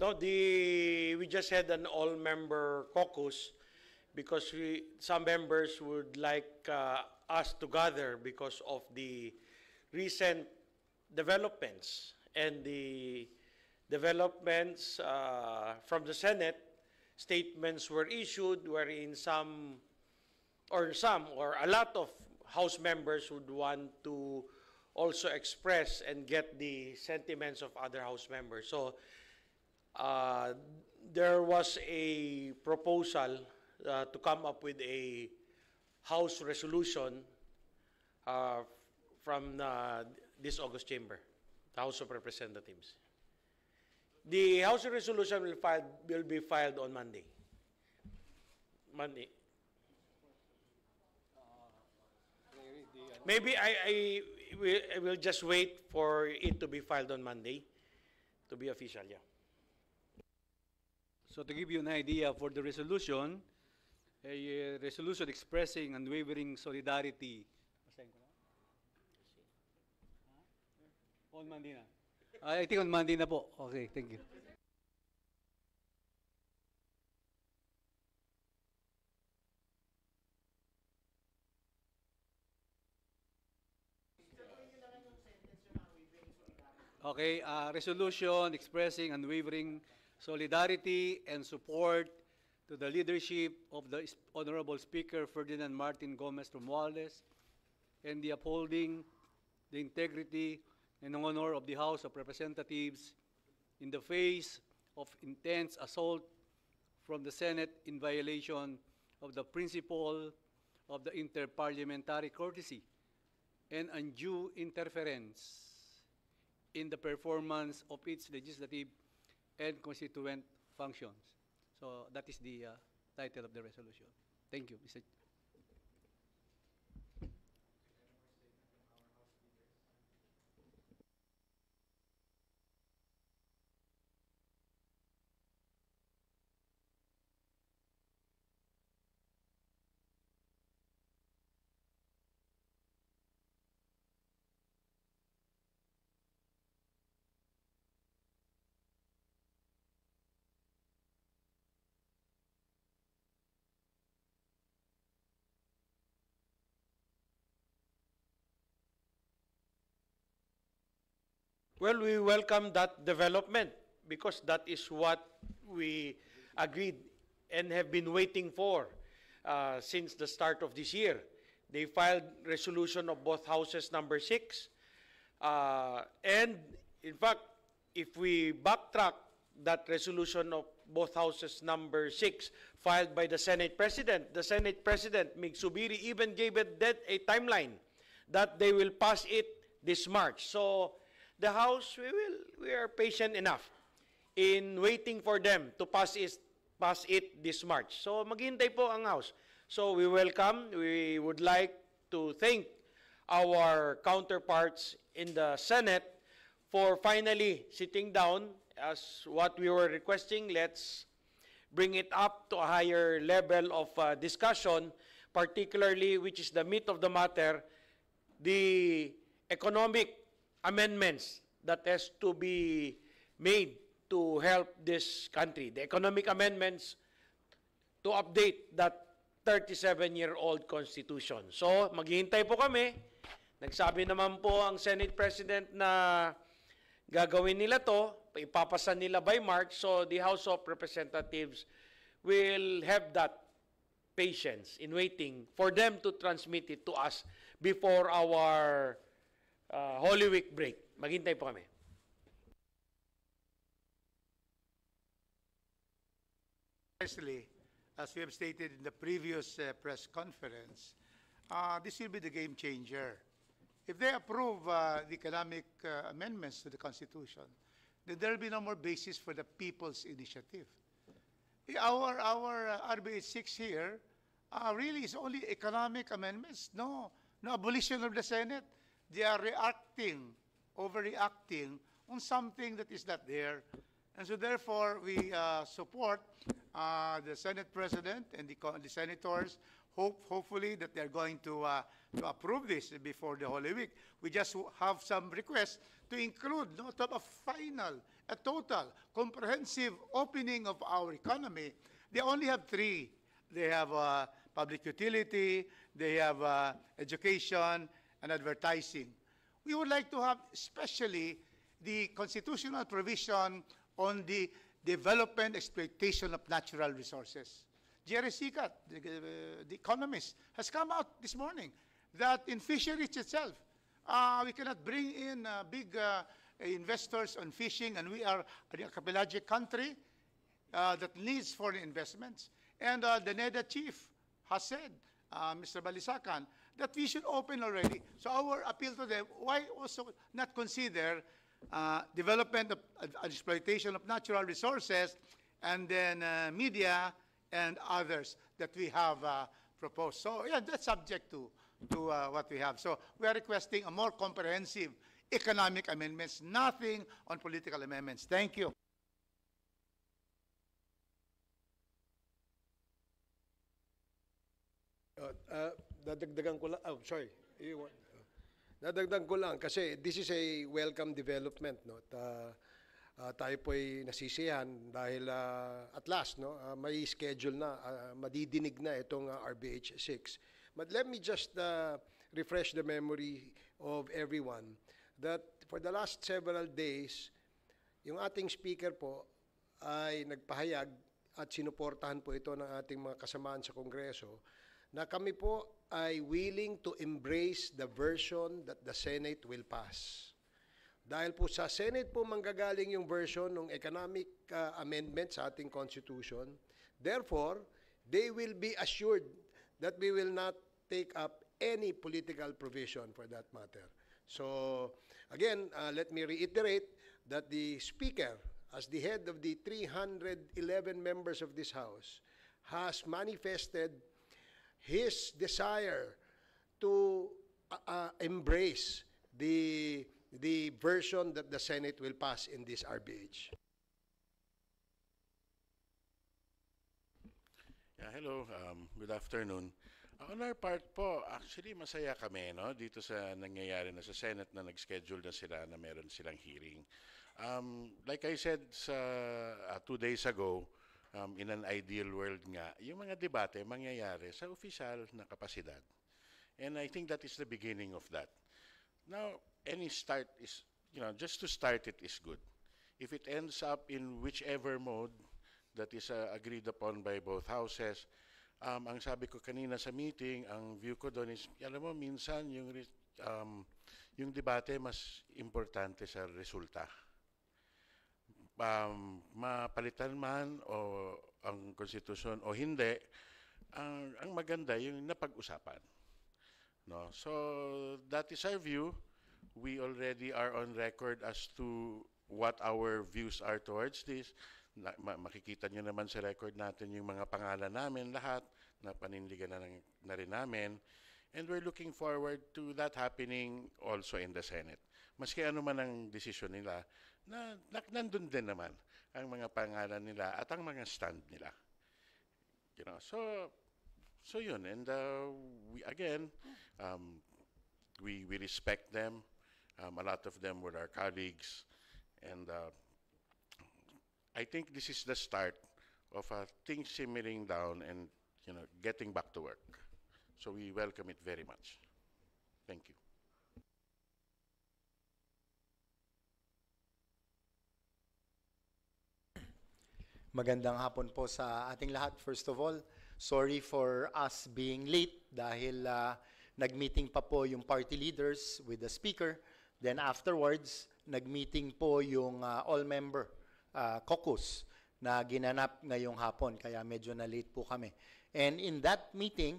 No, the we just had an all-member caucus because we some members would like uh, us to gather because of the recent developments and the developments uh, from the Senate. Statements were issued wherein some or some or a lot of House members would want to also express and get the sentiments of other House members. So uh, there was a proposal uh, to come up with a House resolution uh, from uh, this August chamber, the House of Representatives. The House resolution will, filed, will be filed on Monday. Monday. Maybe I, I, will, I will just wait for it to be filed on Monday to be official, yeah. So to give you an idea for the resolution, a uh, resolution expressing unwavering solidarity. On Monday na. Ah, I think on Monday na po. Okay, thank you. Okay, uh, resolution expressing unwavering solidarity and support to the leadership of the Honorable Speaker Ferdinand Martin Gomez Romualdez and the upholding the integrity and honor of the House of Representatives in the face of intense assault from the Senate in violation of the principle of the interparliamentary courtesy and undue interference in the performance of its legislative and constituent functions. So that is the uh, title of the resolution. Thank you, Mr. Well, we welcome that development because that is what we agreed and have been waiting for uh, since the start of this year. They filed resolution of both houses number six. Uh, and in fact, if we backtrack that resolution of both houses number six filed by the Senate President, the Senate President, Mig Subiri, even gave it that a timeline that they will pass it this March. So the House, we will, we are patient enough in waiting for them to pass it, pass it this March. So maghintay po ang House. So we welcome, we would like to thank our counterparts in the Senate for finally sitting down as what we were requesting. Let's bring it up to a higher level of uh, discussion, particularly which is the meat of the matter, the economic amendments that has to be made to help this country. The economic amendments to update that 37-year-old constitution. So, maghihintay po kami. Nagsabi naman po ang Senate President na gagawin nila to, ipapasa nila by March. So, the House of Representatives will have that patience in waiting for them to transmit it to us before our uh, Holy Week break. Maghintay po kami. as we have stated in the previous uh, press conference, uh, this will be the game changer. If they approve uh, the economic uh, amendments to the Constitution, then there will be no more basis for the people's initiative. Our, our uh, RBA 6 here uh, really is only economic amendments, no, no abolition of the Senate, they are reacting, overreacting on something that is not there. And so therefore, we uh, support uh, the Senate President and the, the, senators, hope, hopefully that they're going to, uh, to approve this before the Holy Week. We just have some requests to include not a final, a total, comprehensive opening of our economy. They only have three. They have uh, public utility, they have uh, education, and advertising. We would like to have especially the constitutional provision on the development exploitation of natural resources. Jerry Sikat, the, uh, the, economist, has come out this morning that in fisheries itself, uh, we cannot bring in uh, big uh, investors on fishing, and we are an archipelagic country uh, that needs foreign investments. And uh, the NEDA chief has said, Mr. Balisakan, that we should open already. So our appeal to them, why also not consider uh, development of uh, exploitation of natural resources and then uh, media and others that we have uh, proposed. So yeah, that's subject to, to uh, what we have. So we are requesting a more comprehensive economic amendments, nothing on political amendments. Thank you. Uh, uh dadagdagan ko lang, oh, sorry. You want, dadagdagan ko lang kasi this is a welcome development. No? At, uh, uh, tayo po ay nasisiyahan dahil uh, at last, no, uh, may schedule na, uh, madidinig na itong uh, RBH 6. But let me just uh, refresh the memory of everyone that for the last several days, yung ating speaker po ay nagpahayag at sinuportahan po ito ng ating mga kasamaan sa Kongreso na kami po I willing to embrace the version that the Senate will pass. Dahil po sa Senate po manggagaling yung version ng economic uh, amendment sa ating Constitution. Therefore, they will be assured that we will not take up any political provision for that matter. So, again, uh, let me reiterate that the Speaker, as the head of the 311 members of this House, has manifested his desire to uh, uh, embrace the the version that the Senate will pass in this RBH. Yeah, hello, um, good afternoon. Uh, on our part po, actually masaya kami no, dito sa nangyayari na sa Senate na nag-schedule na sila na meron silang hearing. Um, like I said sa, uh, two days ago, um, in an ideal world nga, yung mga debate mangyayari sa official na kapasidad. And I think that is the beginning of that. Now, any start is, you know, just to start it is good. If it ends up in whichever mode that is uh, agreed upon by both houses, um, ang sabi ko kanina sa meeting, ang view ko doon is, alam mo, minsan yung, um, yung debate mas importante sa resulta um, mapalitan man o ang konstitusyon o hindi, ang, ang maganda yung napag-usapan. No? So that is our view. We already are on record as to what our views are towards this. Na, ma- makikita nyo naman sa record natin yung mga pangalan namin lahat na panindigan na, ng, na rin namin. And we're looking forward to that happening also in the Senate. Maski ano man ang desisyon nila, na, na nandun din naman ang mga pangalan nila at ang mga stand nila. You know, so so yun and uh, we again um, we we respect them. Um, a lot of them were our colleagues and uh, I think this is the start of uh, things simmering down and you know getting back to work. So we welcome it very much. Thank you. Magandang hapon po sa ating lahat. First of all, sorry for us being late dahil uh, nag-meeting pa po yung party leaders with the speaker. Then afterwards, nag-meeting po yung uh, ah, all-member uh, ah, caucus na ginanap ngayong hapon, kaya medyo na late po kami. And in that meeting,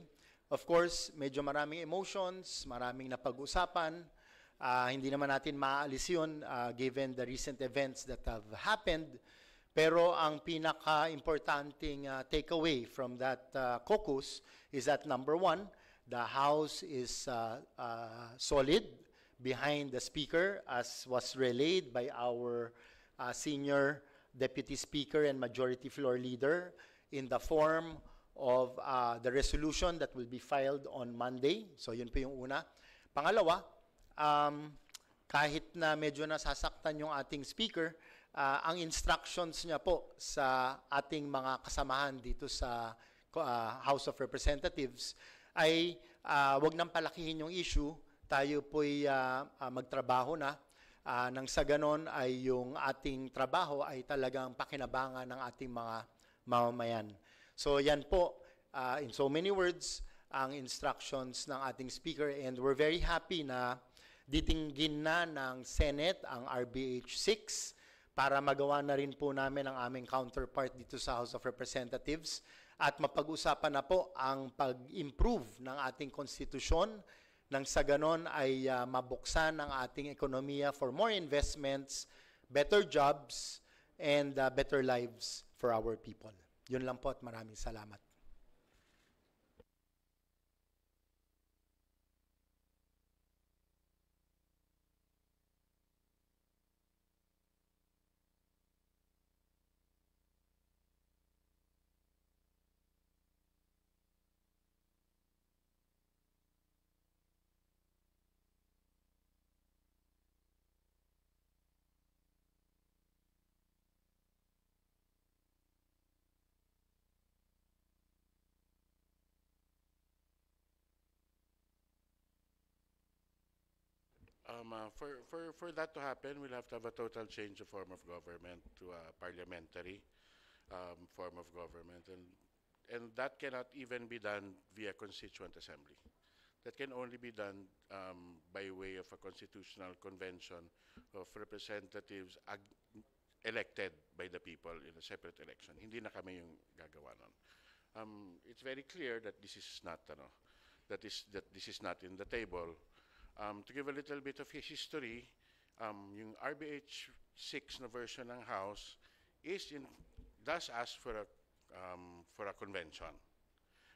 of course, medyo maraming emotions, maraming napag-usapan. Uh, hindi naman natin maaalis yun uh, given the recent events that have happened. Pero ang pinaka-importanting uh, takeaway from that uh, caucus is that number one, the House is uh, uh, solid behind the Speaker as was relayed by our uh, senior Deputy Speaker and Majority Floor Leader in the form of uh, the resolution that will be filed on Monday. So yun po yung una. Pangalawa, um, kahit na medyo nasasaktan yung ating speaker, uh, ang instructions niya po sa ating mga kasamahan dito sa uh, House of Representatives ay uh, ah, wag nang palakihin yung issue, tayo po'y uh, uh, magtrabaho na. Uh, nang sa ganon ay yung ating trabaho ay talagang pakinabangan ng ating mga mamamayan. So yan po, uh, in so many words, ang instructions ng ating speaker and we're very happy na ditinggin na ng Senate ang RBH 6 para magawa na rin po namin ang aming counterpart dito sa House of Representatives at mapag-usapan na po ang pag-improve ng ating konstitusyon nang sa ganon ay uh, mabuksan ang ating ekonomiya for more investments, better jobs, and uh, better lives for our people. Yun lang po at maraming salamat. Um, uh, for, for, for that to happen, we'll have to have a total change of form of government to a parliamentary um, form of government. And, and that cannot even be done via constituent assembly. That can only be done um, by way of a constitutional convention of representatives elected by the people in a separate election. Hindi na kami yung gagawa nun. Um, it's very clear that this is not, ano, that, is, that this is not in the table. Um, to give a little bit of history, um, yung RBH6 na version ng House is in, does ask for a, um, for a convention.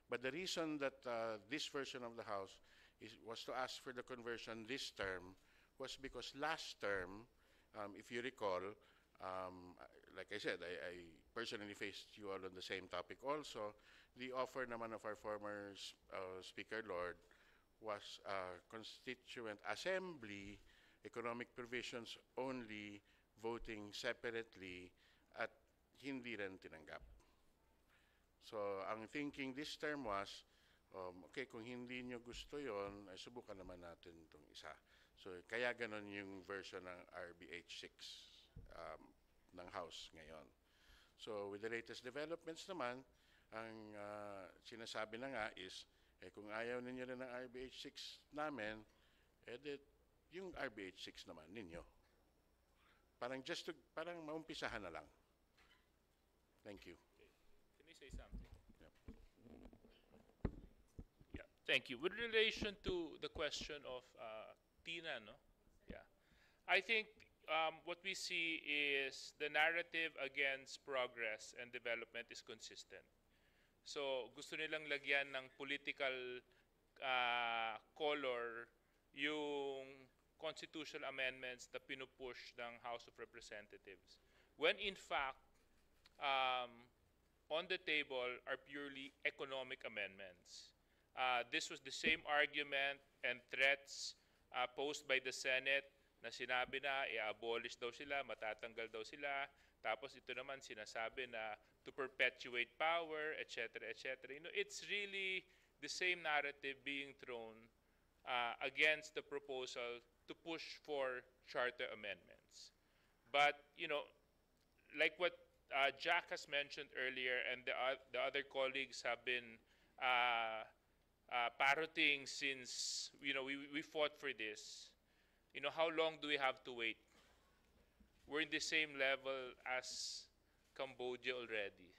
But the reason that uh, this version of the House is, was to ask for the conversion this term was because last term, um, if you recall, um, like I said, I, I, personally faced you all on the same topic also. The offer naman of our former uh, Speaker Lord was a Constituent Assembly, economic provisions only, voting separately, at hindi rin tinanggap. So, ang thinking this term was, um, okay, kung hindi nyo gusto yon, ay subukan naman natin itong isa. So, kaya ganon yung version ng RBH 6 um, ng House ngayon. So, with the latest developments naman, ang uh, sinasabi na nga is eh kung ayaw ninyo rin ng RBH 6 namin, edit eh, yung RBH 6 naman ninyo. Parang just to, parang maumpisahan na lang. Thank you. Okay. Can I say something? Yeah. yeah. Thank you. With relation to the question of uh, Tina, no? Yeah. I think um, what we see is the narrative against progress and development is consistent. So gusto nilang lagyan ng political uh, color yung constitutional amendments na pinupush ng House of Representatives. When in fact, um, on the table are purely economic amendments. Uh, this was the same argument and threats uh, posed by the Senate na sinabi na i-abolish daw sila, matatanggal daw sila. Tapos ito naman sinasabi na to perpetuate power, etc., etc. You know, it's really the same narrative being thrown uh, against the proposal to push for charter amendments. But, you know, like what uh, Jack has mentioned earlier and the, uh, the other colleagues have been uh, uh, parroting since, you know, we, we fought for this, you know, how long do we have to wait? We're in the same level as Cambodia already.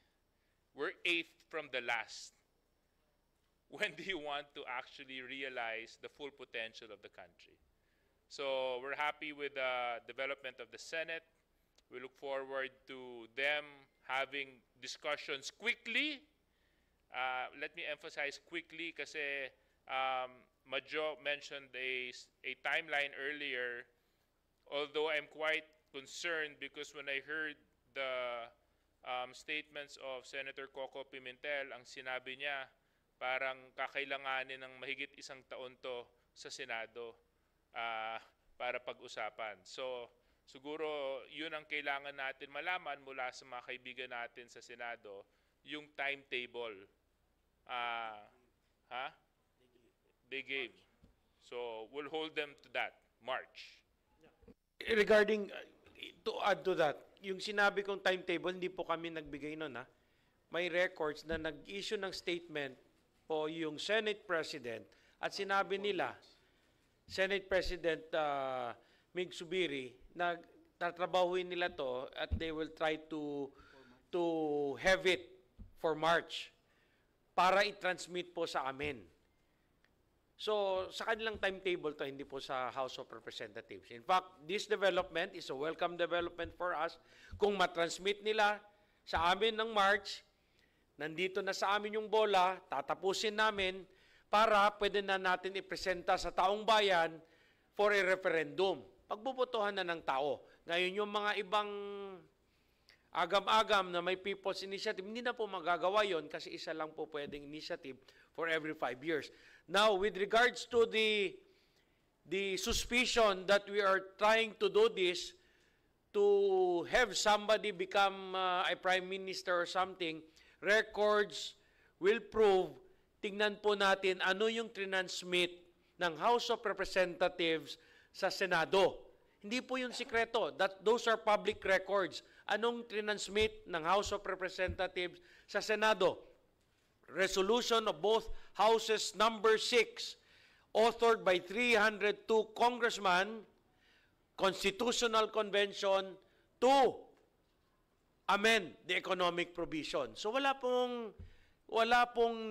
We're eighth from the last. When do you want to actually realize the full potential of the country? So we're happy with the development of the Senate. We look forward to them having discussions quickly. Uh, let me emphasize quickly because um, Majo mentioned a, a timeline earlier, although I'm quite concerned because when I heard the um, statements of Senator Coco Pimentel, ang sinabi niya parang kakailanganin ng mahigit isang taon to sa Senado uh, para pag-usapan. So siguro yun ang kailangan natin malaman mula sa mga kaibigan natin sa Senado, yung timetable. Uh, ha? They gave. So we'll hold them to that. March. Eh, regarding uh, to add to that, yung sinabi kong timetable, hindi po kami nagbigay nun ha. May records na nag-issue ng statement po yung Senate President at sinabi nila, Senate President uh, Mig Subiri, na tatrabahuin nila to at they will try to to have it for March para i-transmit po sa amin. So, sa kanilang timetable to, hindi po sa House of Representatives. In fact, this development is a welcome development for us. Kung matransmit nila sa amin ng March, nandito na sa amin yung bola, tatapusin namin para pwede na natin ipresenta sa taong bayan for a referendum. Pagbubotohan na ng tao. Ngayon, yung mga ibang agam-agam na may people's initiative, hindi na po magagawa yon kasi isa lang po pwedeng initiative for every five years. Now, with regards to the the suspicion that we are trying to do this to have somebody become uh, a prime minister or something, records will prove, tingnan po natin ano yung transmit ng House of Representatives sa Senado. Hindi po yung sikreto. That, those are public records. Anong transmit ng House of Representatives sa Senado? resolution of both houses number 6 authored by 302 congressmen constitutional convention to amend the economic provision so wala pong wala pong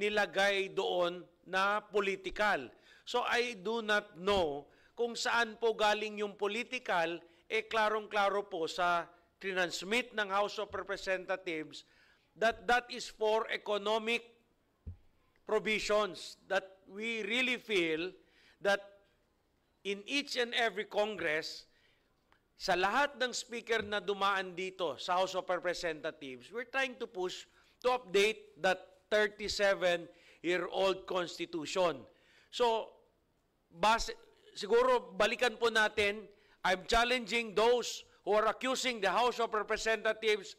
nilagay doon na political so i do not know kung saan po galing yung political eh klarong-klaro po sa transmit ng House of Representatives that that is for economic provisions that we really feel that in each and every Congress, sa lahat ng speaker na dumaan dito sa House of Representatives, we're trying to push to update that 37-year-old Constitution. So, base, siguro balikan po natin, I'm challenging those who are accusing the House of Representatives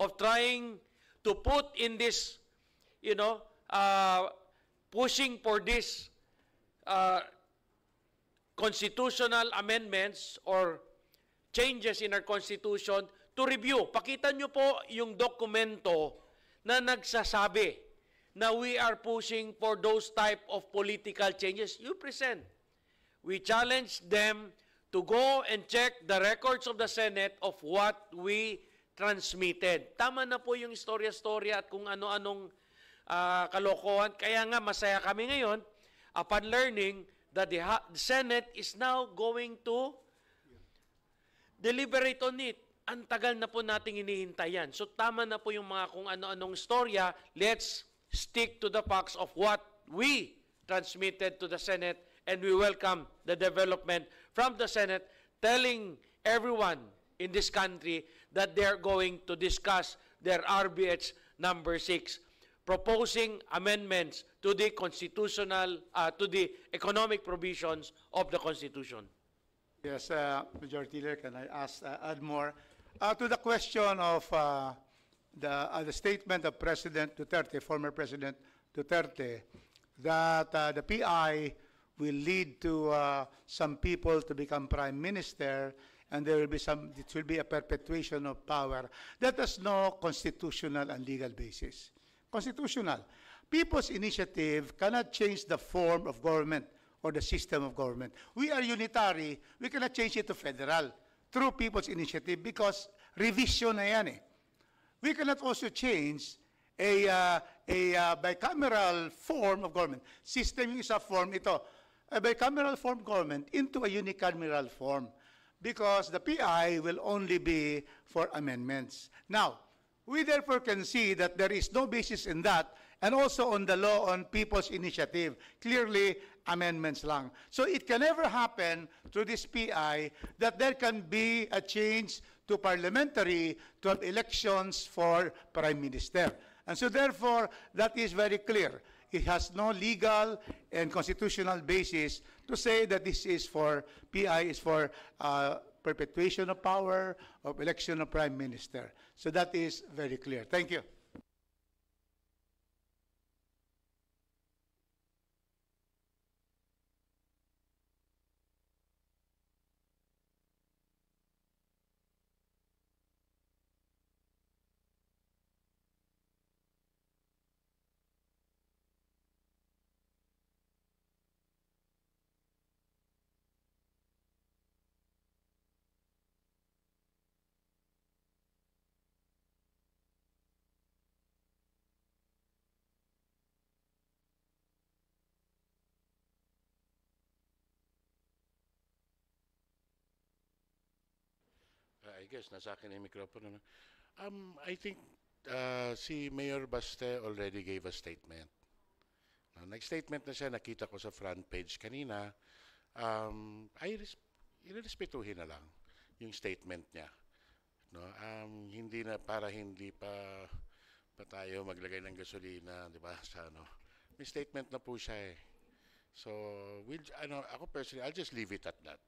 of trying to put in this, you know, uh, pushing for this uh, constitutional amendments or changes in our constitution to review. Pakita nyo po yung dokumento na nagsasabi na we are pushing for those type of political changes you present. We challenge them to go and check the records of the Senate of what we transmitted. Tama na po yung istorya-storya at kung ano-anong uh, kalokohan. Kaya nga masaya kami ngayon upon learning that the, the Senate is now going to deliberate on it. Ang tagal na po nating hinihintay So tama na po yung mga kung ano-anong storya. Let's stick to the facts of what we transmitted to the Senate and we welcome the development from the Senate telling everyone in this country that they're going to discuss their RBH number 6 proposing amendments to the constitutional uh, to the economic provisions of the constitution. Yes, uh, Majority Leader, can I ask uh, add more uh, to the question of uh, the uh, the statement of President Duterte, former President Duterte, that uh, the PI will lead to uh, some people to become prime minister and there will be some, it will be a perpetuation of power that has no constitutional and legal basis. Constitutional. People's initiative cannot change the form of government or the system of government. We are unitary, we cannot change it to federal through people's initiative because revision na yan eh. We cannot also change a, uh, a uh, bicameral form of government. System is a form ito. A bicameral form government into a unicameral form because the PI will only be for amendments. Now, we therefore can see that there is no basis in that and also on the law on people's initiative. Clearly, amendments lang. So it can never happen through this PI that there can be a change to parliamentary to have elections for prime minister. And so therefore, that is very clear. It has no legal and constitutional basis to say that this is for, PI is for uh, perpetuation of power of election of prime minister. So that is very clear. Thank you. I guess nasa akin ang mikropono. Um, I think uh, si Mayor Baste already gave a statement. No, nag-statement na siya, nakita ko sa front page kanina. Um, I res- irespetuhin na lang yung statement niya. No, um, hindi na para hindi pa pa tayo maglagay ng gasolina, 'di ba? Sa ano. May statement na po siya eh. So, we'll, ano, ako personally, I'll just leave it at that.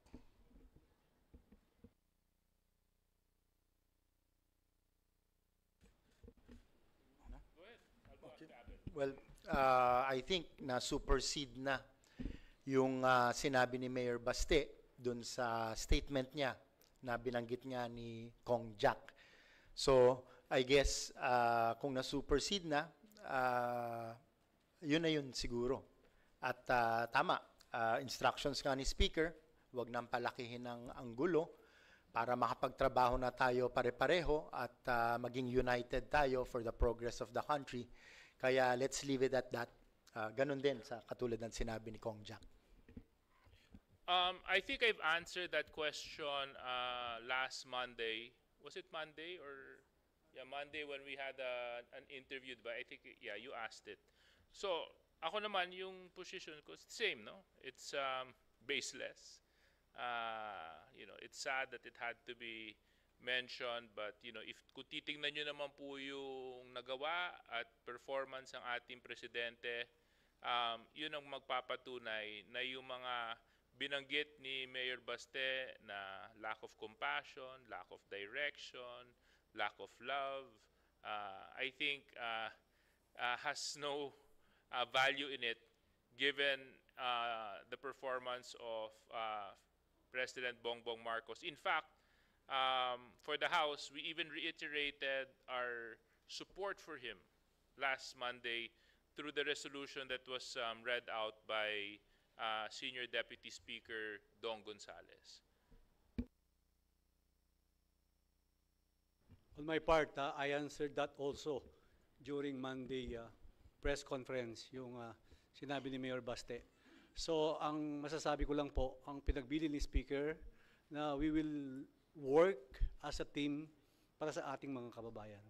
Well, uh, I think na supersede na yung uh, sinabi ni Mayor Baste dun sa statement niya na binanggit nga ni Kong Jack. So, I guess uh, kung na-supersede na, uh, yun na yun siguro. At uh, tama, uh, instructions nga ni Speaker, huwag nang palakihin ang gulo para makapagtrabaho na tayo pare-pareho at uh, maging united tayo for the progress of the country. Kaya let's leave it at that. Uh, ganun din sa katulad ng sinabi ni Kong Jack. Um, I think I've answered that question uh, last Monday. Was it Monday or yeah Monday when we had a, ah, an interview? But I think yeah you asked it. So ako naman yung position ko same no. It's um, baseless. Uh, you know it's sad that it had to be mentioned but you know if kung titingnan niyo naman po yung nagawa at performance ng ating presidente um, yun ang magpapatunay na yung mga binanggit ni Mayor Baste na lack of compassion, lack of direction, lack of love uh, I think uh, uh, has no uh, value in it given uh, the performance of uh, President Bongbong Marcos. In fact, um, for the House, we even reiterated our support for him last Monday through the resolution that was um, read out by uh, Senior Deputy Speaker Don Gonzales. On my part, uh, I answered that also during Monday uh, press conference, yung uh, sinabi ni Mayor Baste. So, ang masasabi ko lang po, ang pinagbili ni Speaker na we will work as a team para sa ating mga kababayan.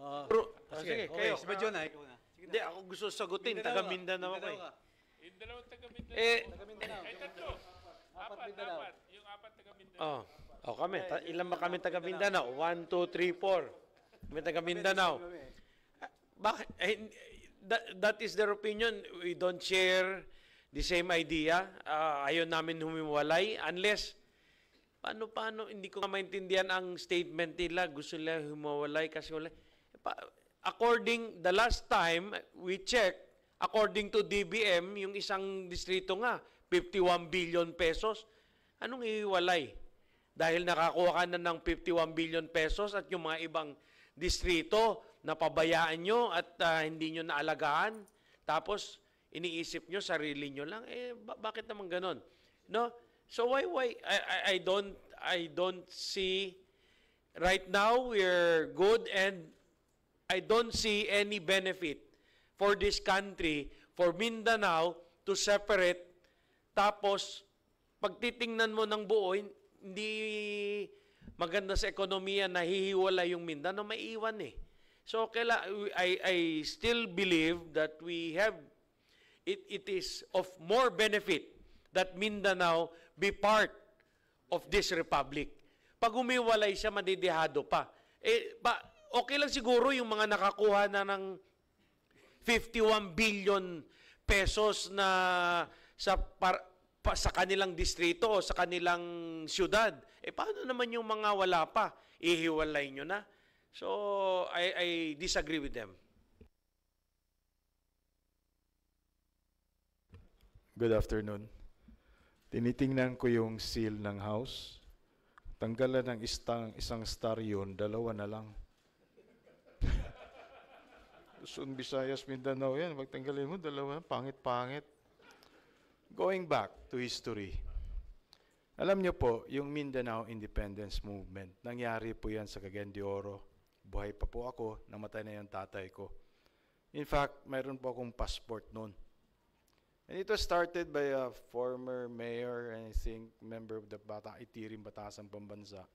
Uh, Pero, ah, sige, sige, kayo. Okay, si Badyon ah, na, ikaw na. Hindi, ako gusto sagutin. Taga Mindanao ako eh. Yung dalawang taga Mindanao. Eh, taga Mindanao. Eh, tatlo. Apat, Mindanao. apat. Yung apat taga Mindanao. Oh, oh kami. Ta- eh, ilan ba kami taga Mindanao? One, two, three, four. Kami taga Mindanao. Ah, bakit? Eh, that, that is their opinion. We don't share the same idea. Uh, ayaw namin humiwalay unless paano paano hindi ko maintindihan ang statement nila gusto nila humawalay kasi wala according the last time we check according to DBM, yung isang distrito nga, 51 billion pesos. Anong iiwalay? Dahil nakakuha ka na ng 51 billion pesos at yung mga ibang distrito, napabayaan nyo at uh, hindi nyo naalagaan. Tapos, iniisip nyo, sarili nyo lang. Eh, ba- bakit naman ganon? No? So why, why? I, I, I don't, I don't see, right now, we're good and I don't see any benefit for this country, for Mindanao, to separate. Tapos, pagtitingnan mo ng buo, hindi maganda sa ekonomiya, nahihiwala yung Mindanao, maiiwan eh. So, kaila, I, I still believe that we have, it, it is of more benefit that Mindanao be part of this republic. Pag umiwalay siya, madidihado pa. Eh, pa okay lang siguro yung mga nakakuha na ng 51 billion pesos na sa par, pa, sa kanilang distrito o sa kanilang siyudad. Eh paano naman yung mga wala pa? Ihiwalay nyo na. So I, I disagree with them. Good afternoon. Tinitingnan ko yung seal ng house. Tanggalan ng istang, isang star yun, dalawa na lang. Luzon, Visayas, Mindanao yan. Magtanggalin mo, dalawa, pangit-pangit. Going back to history. Alam niyo po, yung Mindanao Independence Movement, nangyari po yan sa Cagayan de Oro. Buhay pa po ako, namatay na yung tatay ko. In fact, mayroon po akong passport noon. And it was started by a former mayor and I think member of the Bata, Itirim Batasan Pambansa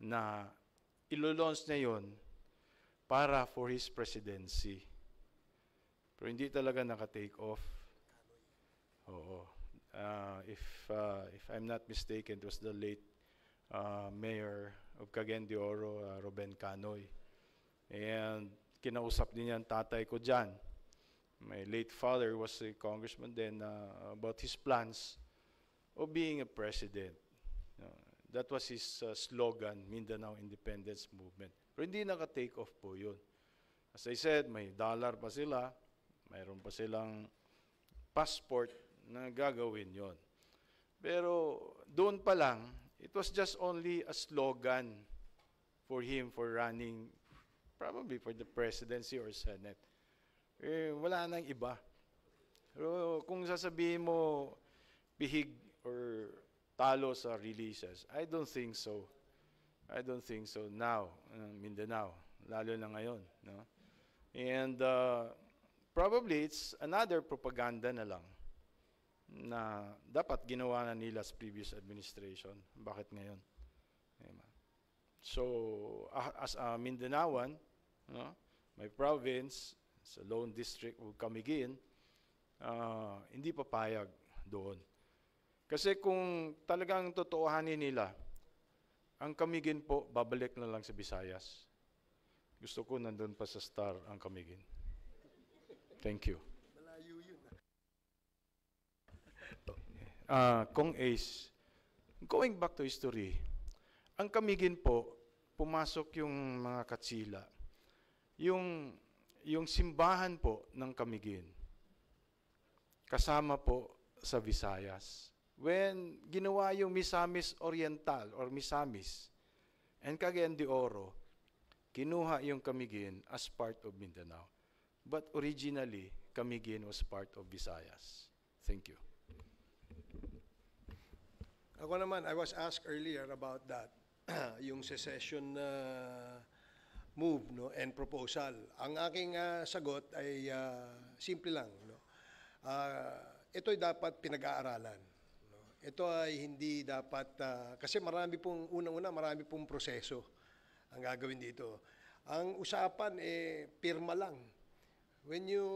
na ilo-launch niya yon para for his presidency. Pero hindi talaga naka-take off. Oo. Uh, if, uh, if I'm not mistaken, it was the late uh, mayor of Cagayan de Oro, uh, Ruben Canoy. And kinausap din yan tatay ko dyan. My late father was a congressman then uh, about his plans of being a president. Uh, that was his uh, slogan, Mindanao Independence Movement. Pero hindi naka-take off po yun. As I said, may dollar pa sila, mayroon pa silang passport na gagawin yon. Pero doon pa lang, it was just only a slogan for him for running probably for the presidency or senate. Eh, wala nang iba. Pero kung sasabihin mo bihig or talo sa releases, I don't think so. I don't think so now, uh, Mindanao, lalo na ngayon. No? And uh, probably it's another propaganda na lang na dapat ginawa na nila sa previous administration. Bakit ngayon? Diba? So, as a Mindanaoan, no, my province, sa Lone District of Camiguin, uh, hindi papayag doon. Kasi kung talagang totoohanin nila ang Kamigin po, babalik na lang sa Visayas. Gusto ko nandun pa sa star ang Kamigin. Thank you. Malayo Uh, Kong Ace, going back to history, ang Kamigin po, pumasok yung mga katsila. Yung, yung simbahan po ng Kamigin, kasama po sa Visayas when ginawa yung Misamis Oriental or Misamis and Cagayan de Oro, kinuha yung Camiguin as part of Mindanao. But originally, Camiguin was part of Visayas. Thank you. Ako naman, I was asked earlier about that, yung secession uh, move no, and proposal. Ang aking uh, sagot ay uh, simple lang. No? Uh, ito'y dapat pinag-aaralan ito ay hindi dapat, uh, kasi marami pong, unang-una marami pong proseso ang gagawin dito. Ang usapan, eh, pirma lang. When you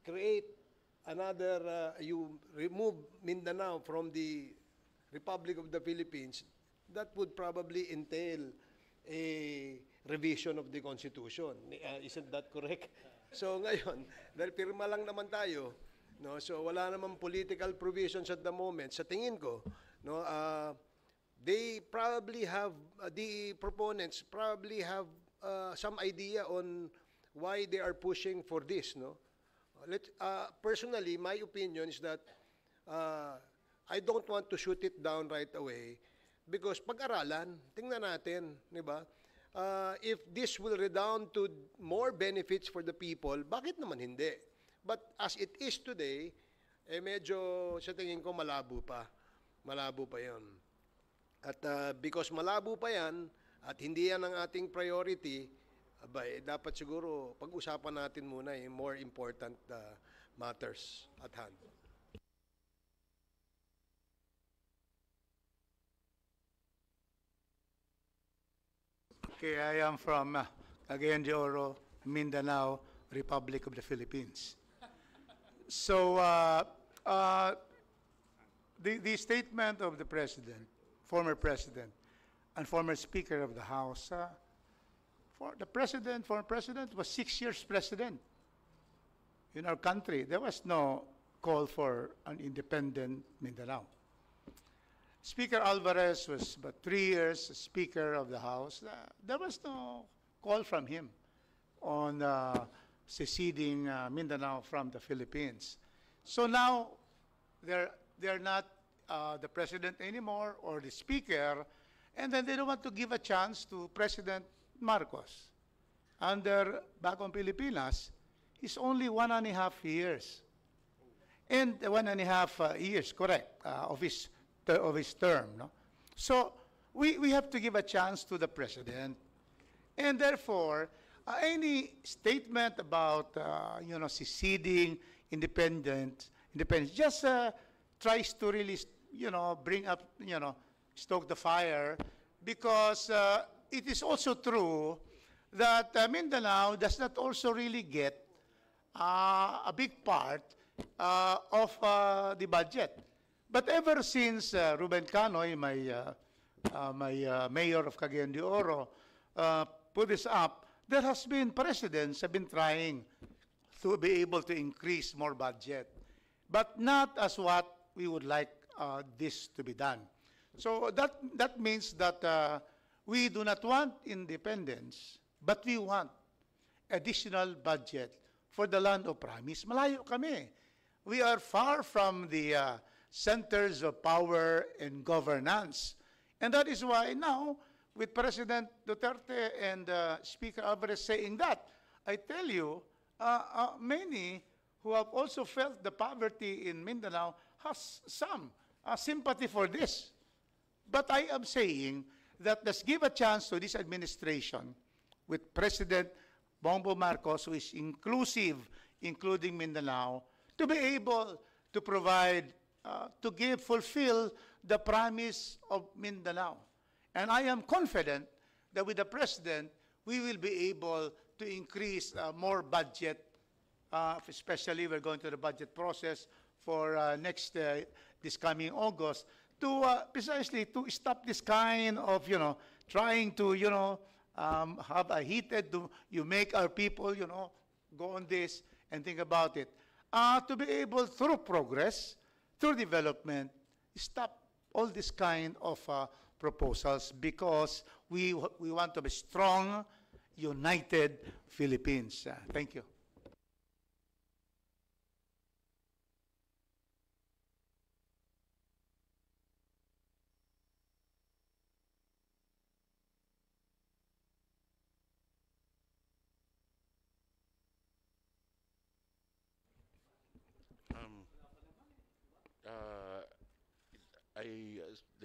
create another, uh, you remove Mindanao from the Republic of the Philippines, that would probably entail a revision of the Constitution. Uh, isn't that correct? So ngayon, dahil pirma lang naman tayo, No, so wala namang political provisions at the moment sa tingin ko. No, uh, they probably have uh, the proponents probably have uh, some idea on why they are pushing for this, no? Let uh, personally my opinion is that uh, I don't want to shoot it down right away because pag-aralan, tingnan natin, 'di ba? Uh, if this will redound to more benefits for the people, bakit naman hindi? But as it is today, eh medyo sa tingin ko malabo pa. Malabo pa yon. At uh, because malabo pa yan at hindi yan ang ating priority, abay, eh, dapat siguro pag-usapan natin muna yung eh, more important uh, matters at hand. Okay, I am from uh, Cagayan de Oro, Mindanao, Republic of the Philippines. So uh, uh, the, the statement of the president, former president, and former speaker of the House, uh, for the president, former president was six years president in our country. There was no call for an independent Mindanao. Speaker Alvarez was about three years Speaker of the House. Uh, there was no call from him on uh, seceding uh, Mindanao from the Philippines. So now they're they're not uh, the president anymore or the speaker, and then they don't want to give a chance to President Marcos. Under back on Pilipinas, he's only one and a half years, and one and a half uh, years, correct, uh, of his of his term. No, so we we have to give a chance to the president, and therefore Uh, any statement about, uh, you know, seceding, independence, independence, just uh, tries to really, you know, bring up, you know, stoke the fire because uh, it is also true that uh, Mindanao does not also really get uh, a big part of the budget. But ever since Ruben Canoy, my, my mayor of Cagayan de Oro, put this up, There has been, presidents have been trying to be able to increase more budget, but not as what we would like uh, this to be done. So that, that means that uh, we do not want independence, but we want additional budget for the land of promise. Malayo kami. We are far from the uh, centers of power and governance. And that is why now with President Duterte and uh, Speaker Alvarez saying that, I tell you, uh, uh, many who have also felt the poverty in Mindanao has some uh, sympathy for this. But I am saying that let's give a chance to this administration with President Bombo Marcos, who is inclusive, including Mindanao, to be able to provide, uh, to give, fulfill the promise of Mindanao. And I am confident that with the President, we will be able to increase uh, more budget, uh, especially we're going to the budget process for uh, next, uh, this coming August, to uh, precisely to stop this kind of, you know, trying to, you know, um, have a heated, do you make our people, you know, go on this and think about it. Uh, to be able, through progress, through development, stop all this kind of proposals because we, we want to be strong, united Philippines. Uh, thank you.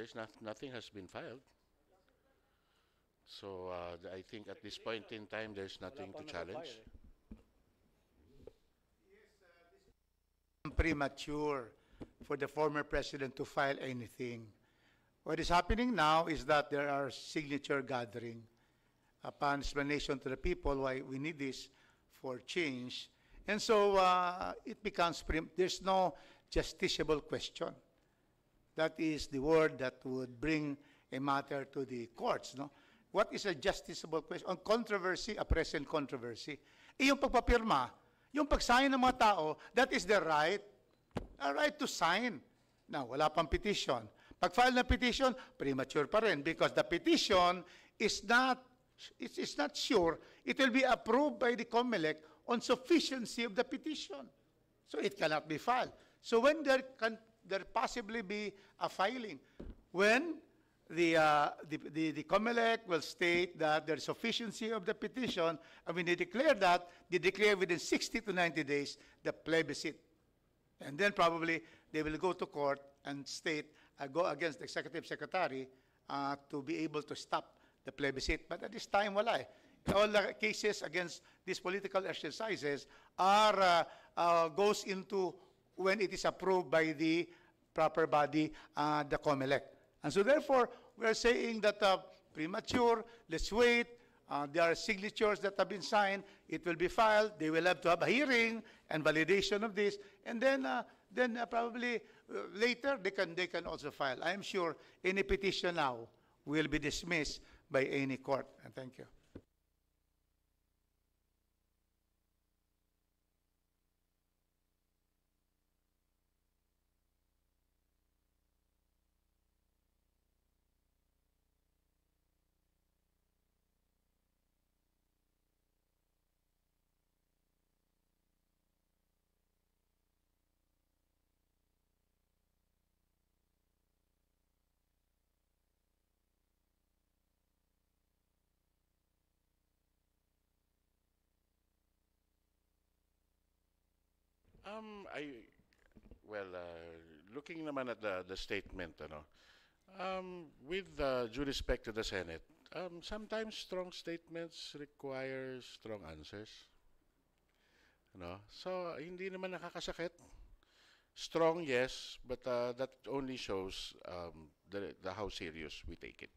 there's not, nothing has been filed. So uh, I think at this point in time, there's nothing to challenge. Premature for the former president to file anything. What is happening now is that there are signature gathering. Upon explanation to the people why we need this for change, and so uh, it becomes prim- there's no justiciable question. That is the word that would bring a matter to the courts. No? What is a justiciable question? On controversy, a present controversy. Eh, yung pagpapirma, yung pagsign ng mga tao, that is their right. A right to sign. Now, wala pang petition. Pag-file ng petition, premature pa rin because the petition is not it is not sure it will be approved by the COMELEC on sufficiency of the petition. So it cannot be filed. So when there can there possibly be a filing when the, uh, the, the, the COMELEC will state that there is sufficiency of the petition, and when they declare that, they declare within 60 to 90 days the plebiscite. And then probably they will go to court and state, uh, go against the executive secretary uh, to be able to stop the plebiscite. But at this time, wala eh. All the cases against these political exercises are, uh, uh goes into when it is approved by the proper body, uh, the COMELEC. And so therefore, we are saying that uh, premature, let's wait, uh, there are signatures that have been signed, it will be filed, they will have to have a hearing and validation of this, and then uh, then uh, probably uh, later they can, they can also file. I am sure any petition now will be dismissed by any court. And thank you. Um, I, well, uh, looking naman at the, the statement, ano, um, with uh, due respect to the Senate, um, sometimes strong statements require strong answers. No? So, hindi naman nakakasakit. Strong, yes, but uh, that only shows um, the, the how serious we take it.